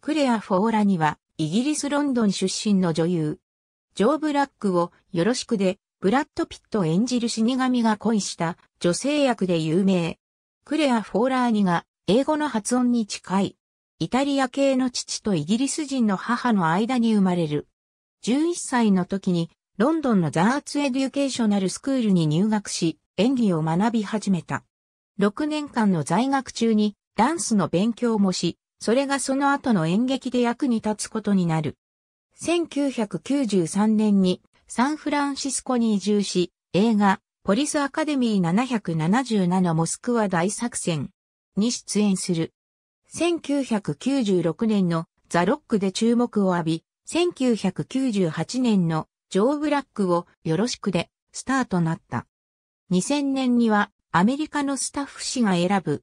クレア・フォーラには、イギリス・ロンドン出身の女優。ジョー・ブラックを、よろしくで、ブラッド・ピット演じる死神が恋した女性役で有名。クレア・フォーラーニが英語の発音に近い。イタリア系の父とイギリス人の母の間に生まれる。11歳の時にロンドンのザーツ・エデュケーショナルスクールに入学し演技を学び始めた。6年間の在学中にダンスの勉強もし、それがその後の演劇で役に立つことになる。1993年にサンフランシスコに移住し、映画、ポリスアカデミー777モスクワ大作戦に出演する。1996年のザ・ロックで注目を浴び、1998年のジョー・ブラックをよろしくでスターとなった。2000年にはアメリカのスタッフ氏が選ぶ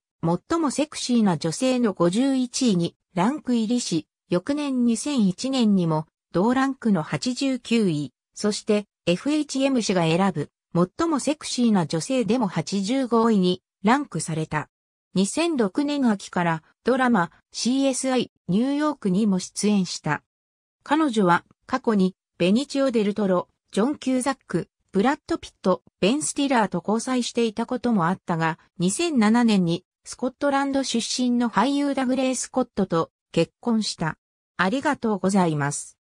最もセクシーな女性の51位にランク入りし、翌年2001年にも同ランクの89位、そして FHM 氏が選ぶ最もセクシーな女性でも85位にランクされた。2006年秋からドラマ CSI ニューヨークにも出演した。彼女は過去にベニチオ・デルトロ、ジョン・キューザック、ブラッド・ピット、ベン・スティラーと交際していたこともあったが、2007年にスコットランド出身の俳優ダグレイ・スコットと結婚した。ありがとうございます。